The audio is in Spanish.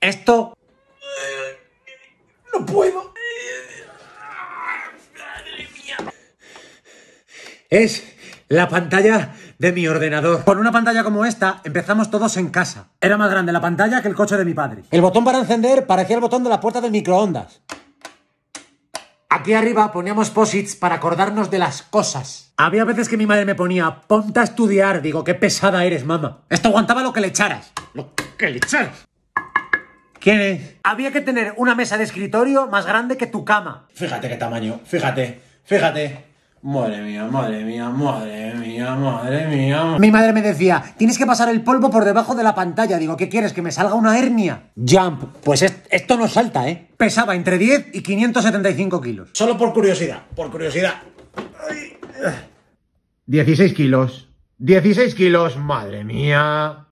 Esto... Eh, no puedo. Es la pantalla de mi ordenador. Con una pantalla como esta empezamos todos en casa. Era más grande la pantalla que el coche de mi padre. El botón para encender parecía el botón de la puerta del microondas. Aquí arriba poníamos posits para acordarnos de las cosas. Había veces que mi madre me ponía, ponte a estudiar. Digo, qué pesada eres, mamá. Esto aguantaba lo que le echaras. Lo que le echaras. ¿Quién es? Había que tener una mesa de escritorio más grande que tu cama. Fíjate qué tamaño, fíjate, fíjate. Madre mía, madre mía, madre mía, madre mía. Mi madre me decía, tienes que pasar el polvo por debajo de la pantalla. Digo, ¿qué quieres? ¿Que me salga una hernia? Jump. Pues esto no salta, ¿eh? Pesaba entre 10 y 575 kilos. Solo por curiosidad, por curiosidad. 16 kilos. 16 kilos, madre mía.